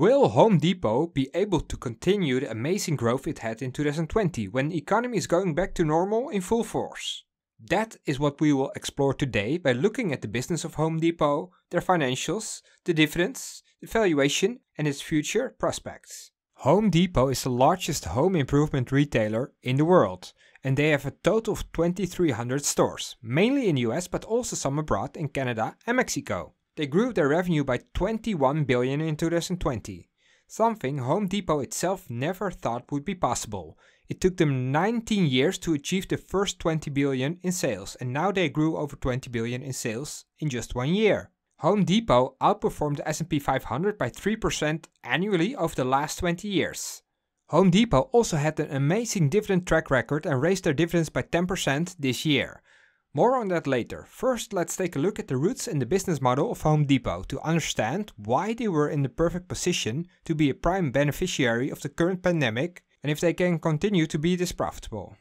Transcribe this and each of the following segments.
Will Home Depot be able to continue the amazing growth it had in 2020 when the economy is going back to normal in full force? That is what we will explore today by looking at the business of Home Depot, their financials, the dividends, the valuation, and its future prospects. Home Depot is the largest home improvement retailer in the world, and they have a total of 2,300 stores, mainly in the US but also some abroad in Canada and Mexico. They grew their revenue by 21 billion in 2020, something Home Depot itself never thought would be possible. It took them 19 years to achieve the first 20 billion in sales, and now they grew over 20 billion in sales in just one year. Home Depot outperformed the S&P 500 by 3% annually over the last 20 years. Home Depot also had an amazing dividend track record and raised their dividends by 10% this year. More on that later. First, let's take a look at the roots in the business model of Home Depot to understand why they were in the perfect position to be a prime beneficiary of the current pandemic and if they can continue to be this profitable.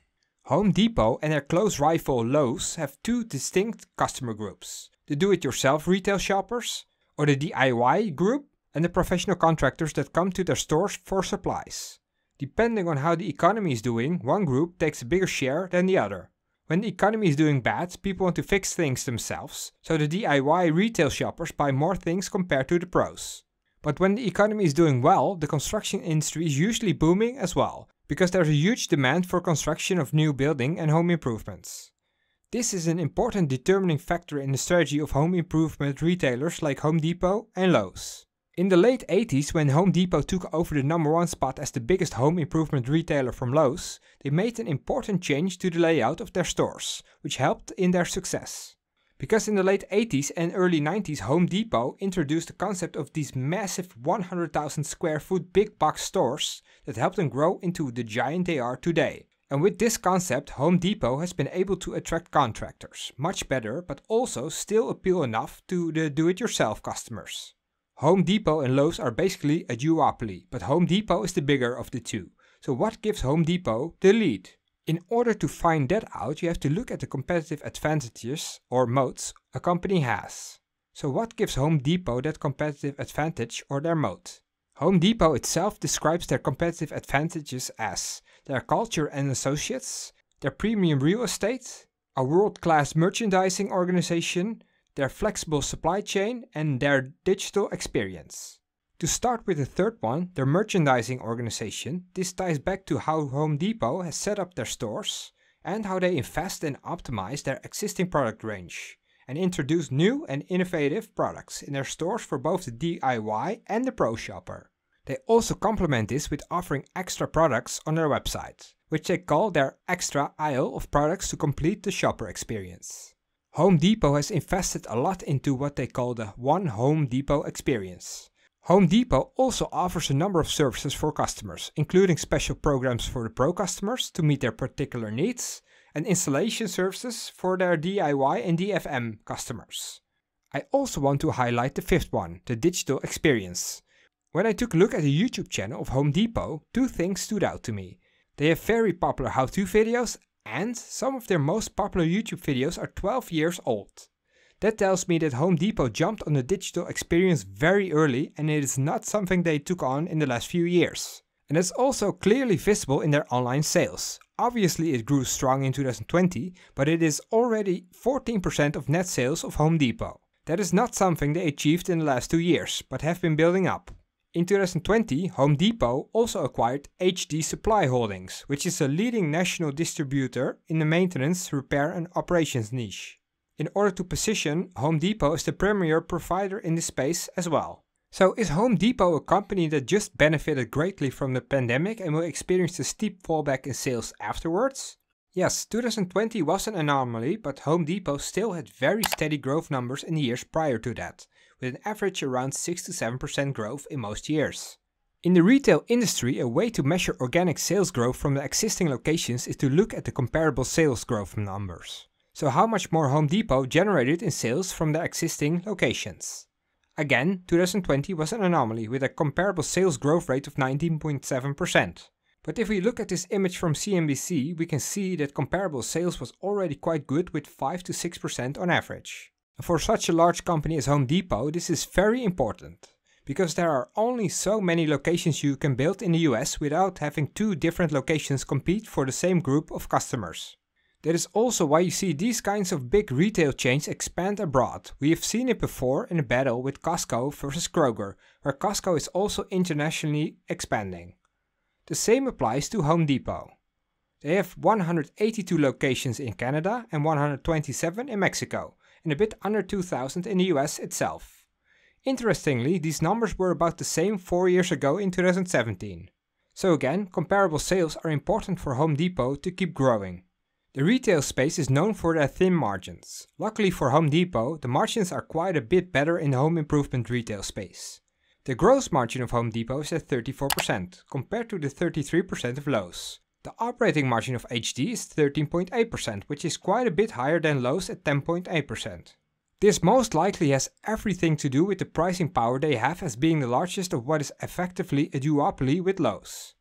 Home Depot and their close rival Lowe's have two distinct customer groups. The do-it-yourself retail shoppers, or the DIY group, and the professional contractors that come to their stores for supplies. Depending on how the economy is doing, one group takes a bigger share than the other. When the economy is doing bad, people want to fix things themselves, so the DIY retail shoppers buy more things compared to the pros. But when the economy is doing well, the construction industry is usually booming as well, because there's a huge demand for construction of new building and home improvements. This is an important determining factor in the strategy of home improvement retailers like Home Depot and Lowe's. In the late 80s, when Home Depot took over the number one spot as the biggest home improvement retailer from Lowe's, they made an important change to the layout of their stores, which helped in their success. Because in the late 80s and early 90s, Home Depot introduced the concept of these massive 100,000 square foot big box stores that helped them grow into the giant they are today. And with this concept, Home Depot has been able to attract contractors much better, but also still appeal enough to the do it yourself customers. Home Depot and Lowe's are basically a duopoly, but Home Depot is the bigger of the two. So what gives Home Depot the lead? In order to find that out, you have to look at the competitive advantages or moats a company has. So what gives Home Depot that competitive advantage or their moat? Home Depot itself describes their competitive advantages as their culture and associates, their premium real estate, a world-class merchandising organization, their flexible supply chain, and their digital experience. To start with the third one, their merchandising organization, this ties back to how Home Depot has set up their stores and how they invest and optimize their existing product range and introduce new and innovative products in their stores for both the DIY and the pro shopper. They also complement this with offering extra products on their website, which they call their extra aisle of products to complete the shopper experience. Home Depot has invested a lot into what they call the One Home Depot experience. Home Depot also offers a number of services for customers, including special programs for the pro customers to meet their particular needs and installation services for their DIY and DFM customers. I also want to highlight the fifth one, the digital experience. When I took a look at the YouTube channel of Home Depot, two things stood out to me. They have very popular how-to videos and some of their most popular YouTube videos are 12 years old. That tells me that Home Depot jumped on the digital experience very early and it is not something they took on in the last few years. And it's also clearly visible in their online sales. Obviously it grew strong in 2020, but it is already 14% of net sales of Home Depot. That is not something they achieved in the last two years, but have been building up. In 2020, Home Depot also acquired HD Supply Holdings, which is a leading national distributor in the maintenance, repair and operations niche. In order to position, Home Depot is the premier provider in this space as well. So is Home Depot a company that just benefited greatly from the pandemic and will experience a steep fallback in sales afterwards? Yes, 2020 was an anomaly, but Home Depot still had very steady growth numbers in the years prior to that with an average around 6 to 7% growth in most years. In the retail industry, a way to measure organic sales growth from the existing locations is to look at the comparable sales growth numbers. So how much more Home Depot generated in sales from the existing locations. Again, 2020 was an anomaly with a comparable sales growth rate of 19.7%. But if we look at this image from CNBC, we can see that comparable sales was already quite good with 5 to 6% on average. For such a large company as Home Depot, this is very important because there are only so many locations you can build in the US without having two different locations compete for the same group of customers. That is also why you see these kinds of big retail chains expand abroad. We have seen it before in a battle with Costco versus Kroger, where Costco is also internationally expanding. The same applies to Home Depot. They have 182 locations in Canada and 127 in Mexico, and a bit under 2000 in the US itself. Interestingly, these numbers were about the same 4 years ago in 2017. So again, comparable sales are important for Home Depot to keep growing. The retail space is known for their thin margins. Luckily for Home Depot, the margins are quite a bit better in the home improvement retail space. The gross margin of Home Depot is at 34%, compared to the 33% of Lowe's. The operating margin of HD is 13.8%, which is quite a bit higher than Lowe's at 10.8%. This most likely has everything to do with the pricing power they have as being the largest of what is effectively a duopoly with Lowe's.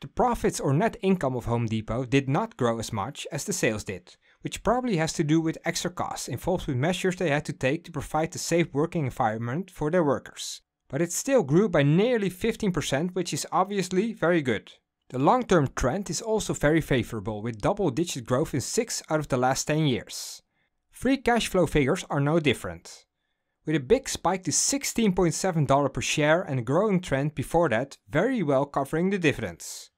The profits or net income of Home Depot did not grow as much as the sales did, which probably has to do with extra costs involved with measures they had to take to provide a safe working environment for their workers. But it still grew by nearly 15%, which is obviously very good. The long-term trend is also very favorable with double-digit growth in 6 out of the last 10 years. Free cash flow figures are no different. With a big spike to $16.7 per share and a growing trend before that very well covering the dividends.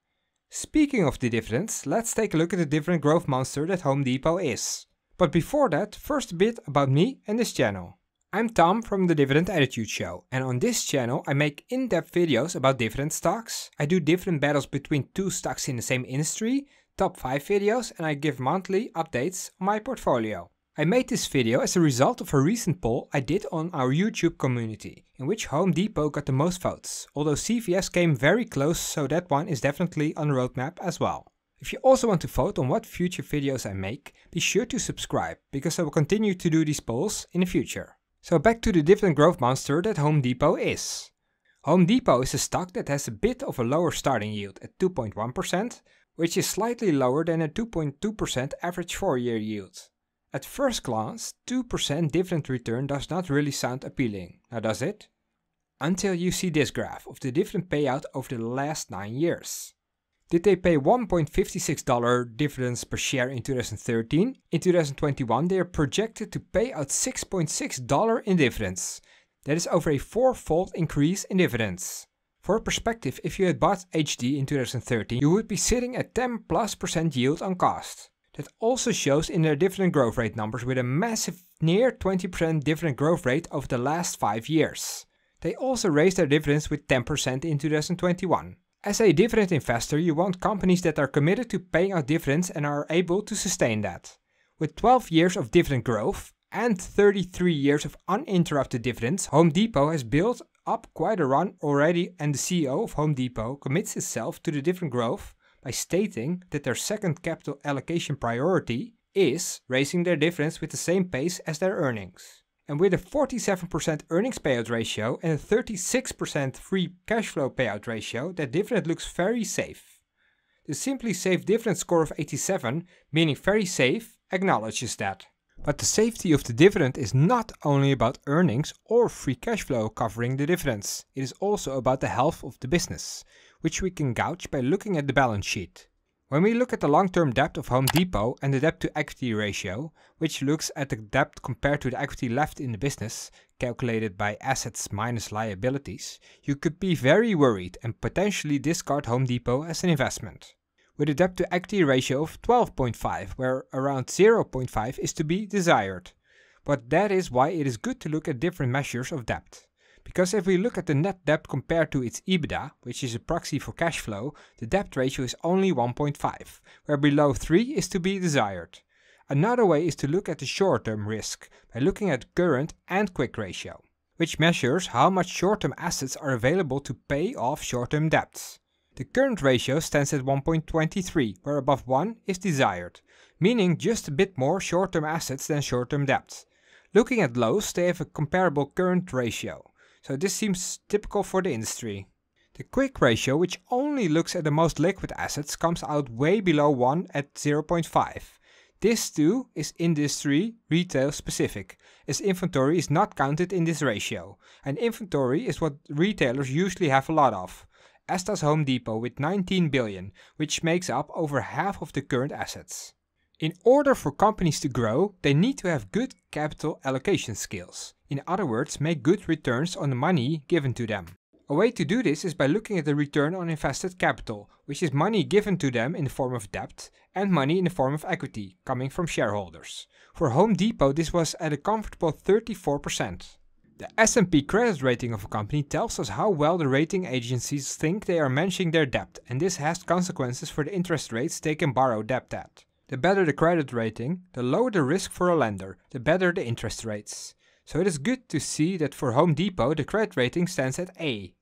Speaking of the dividends, let's take a look at the different growth monster that Home Depot is. But before that, first a bit about me and this channel. I'm Tom from the Dividend Attitude Show and on this channel I make in-depth videos about different stocks. I do different battles between two stocks in the same industry, top 5 videos and I give monthly updates on my portfolio. I made this video as a result of a recent poll I did on our YouTube community, in which Home Depot got the most votes, although CVS came very close so that one is definitely on the roadmap as well. If you also want to vote on what future videos I make, be sure to subscribe, because I will continue to do these polls in the future. So back to the dividend growth monster that Home Depot is. Home Depot is a stock that has a bit of a lower starting yield at 2.1%, which is slightly lower than a 2.2% average 4-year yield. At first glance, 2% dividend return does not really sound appealing, now does it? Until you see this graph of the dividend payout over the last 9 years did they pay $1.56 dividends per share in 2013. In 2021, they are projected to pay out $6.6 dollars in dividends. That is over a four-fold increase in dividends. For perspective, if you had bought HD in 2013, you would be sitting at 10 plus percent yield on cost. That also shows in their dividend growth rate numbers with a massive near 20% dividend growth rate over the last 5 years. They also raised their dividends with 10% in 2021. As a dividend investor, you want companies that are committed to paying out dividends and are able to sustain that. With 12 years of dividend growth and 33 years of uninterrupted dividends, Home Depot has built up quite a run already and the CEO of Home Depot commits itself to the dividend growth by stating that their second capital allocation priority is raising their dividends with the same pace as their earnings and with a 47% earnings payout ratio and a 36% free cash flow payout ratio, that dividend looks very safe. The Simply Safe dividend score of 87, meaning very safe, acknowledges that. But the safety of the dividend is not only about earnings or free cash flow covering the dividends, it is also about the health of the business, which we can gauge by looking at the balance sheet. When we look at the long-term debt of Home Depot and the debt-to-equity ratio, which looks at the debt compared to the equity left in the business, calculated by assets minus liabilities, you could be very worried and potentially discard Home Depot as an investment. With a debt-to-equity ratio of 12.5, where around 0.5 is to be desired. But that is why it is good to look at different measures of debt. Because if we look at the net debt compared to its EBITDA, which is a proxy for cash flow, the debt ratio is only 1.5, where below 3 is to be desired. Another way is to look at the short-term risk by looking at current and quick ratio, which measures how much short-term assets are available to pay off short-term debts. The current ratio stands at 1.23, where above 1 is desired, meaning just a bit more short-term assets than short-term debts. Looking at lows, they have a comparable current ratio so this seems typical for the industry. The quick ratio, which only looks at the most liquid assets, comes out way below 1 at 0.5. This too is industry retail specific, as inventory is not counted in this ratio, and inventory is what retailers usually have a lot of, as does Home Depot with 19 billion, which makes up over half of the current assets. In order for companies to grow, they need to have good capital allocation skills in other words make good returns on the money given to them. A way to do this is by looking at the return on invested capital, which is money given to them in the form of debt and money in the form of equity, coming from shareholders. For Home Depot this was at a comfortable 34%. The S&P credit rating of a company tells us how well the rating agencies think they are managing their debt and this has consequences for the interest rates they can borrow debt at. The better the credit rating, the lower the risk for a lender, the better the interest rates. So it is good to see that for Home Depot the credit rating stands at A,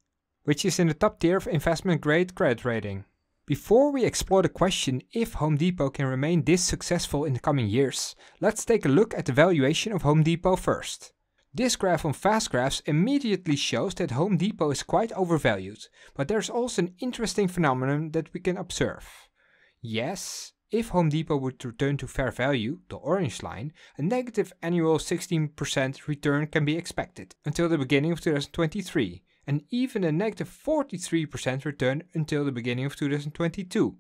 which is in the top tier of investment grade credit rating. Before we explore the question if Home Depot can remain this successful in the coming years, let's take a look at the valuation of Home Depot first. This graph on Fast Graphs immediately shows that Home Depot is quite overvalued, but there's also an interesting phenomenon that we can observe. Yes, if Home Depot would return to fair value, the orange line, a negative annual 16% return can be expected until the beginning of 2023, and even a negative 43% return until the beginning of 2022.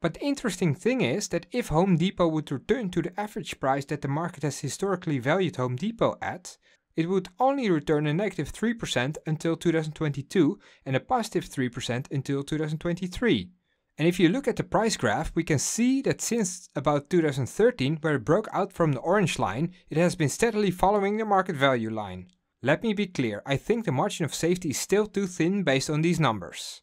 But the interesting thing is that if Home Depot would return to the average price that the market has historically valued Home Depot at, it would only return a negative 3% until 2022 and a positive 3% until 2023. And if you look at the price graph, we can see that since about 2013, where it broke out from the orange line, it has been steadily following the market value line. Let me be clear, I think the margin of safety is still too thin based on these numbers.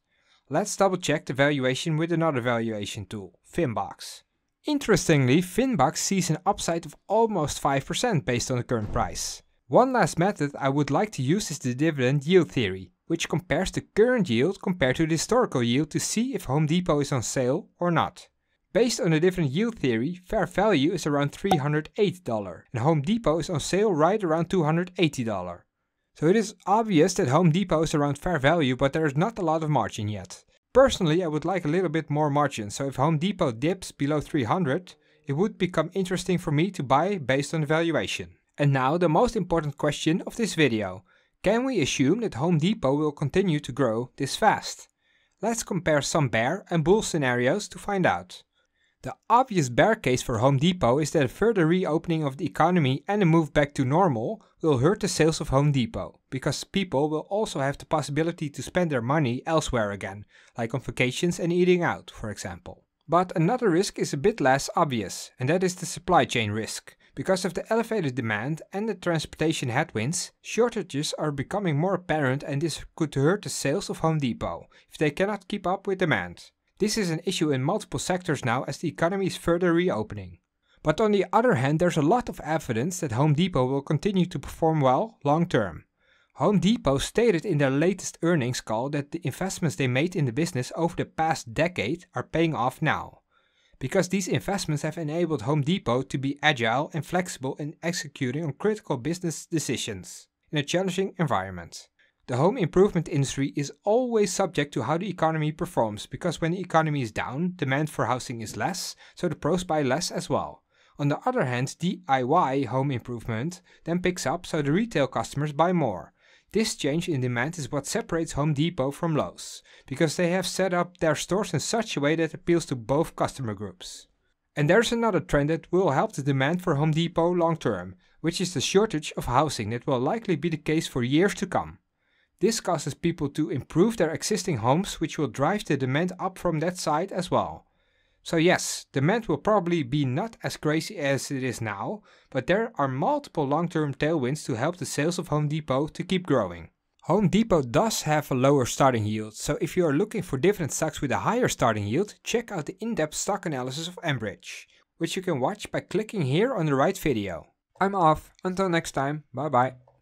Let's double check the valuation with another valuation tool, Finbox. Interestingly, Finbox sees an upside of almost 5% based on the current price. One last method I would like to use is the dividend yield theory, which compares the current yield compared to the historical yield to see if Home Depot is on sale or not. Based on the different yield theory, fair value is around $308 and Home Depot is on sale right around $280. So it is obvious that Home Depot is around fair value but there is not a lot of margin yet. Personally I would like a little bit more margin so if Home Depot dips below 300 it would become interesting for me to buy based on valuation. And now the most important question of this video. Can we assume that Home Depot will continue to grow this fast? Let's compare some bear and bull scenarios to find out. The obvious bear case for Home Depot is that a further reopening of the economy and a move back to normal will hurt the sales of Home Depot, because people will also have the possibility to spend their money elsewhere again, like on vacations and eating out, for example. But another risk is a bit less obvious, and that is the supply chain risk. Because of the elevated demand and the transportation headwinds, shortages are becoming more apparent and this could hurt the sales of Home Depot if they cannot keep up with demand. This is an issue in multiple sectors now as the economy is further reopening. But on the other hand, there's a lot of evidence that Home Depot will continue to perform well long term. Home Depot stated in their latest earnings call that the investments they made in the business over the past decade are paying off now because these investments have enabled Home Depot to be agile and flexible in executing on critical business decisions in a challenging environment. The home improvement industry is always subject to how the economy performs because when the economy is down, demand for housing is less, so the pros buy less as well. On the other hand, DIY home improvement then picks up so the retail customers buy more, this change in demand is what separates Home Depot from Lowe's, because they have set up their stores in such a way that appeals to both customer groups. And there's another trend that will help the demand for Home Depot long term, which is the shortage of housing that will likely be the case for years to come. This causes people to improve their existing homes, which will drive the demand up from that side as well. So yes, demand will probably be not as crazy as it is now, but there are multiple long-term tailwinds to help the sales of Home Depot to keep growing. Home Depot does have a lower starting yield, so if you are looking for different stocks with a higher starting yield, check out the in-depth stock analysis of Enbridge, which you can watch by clicking here on the right video. I'm off, until next time, bye bye.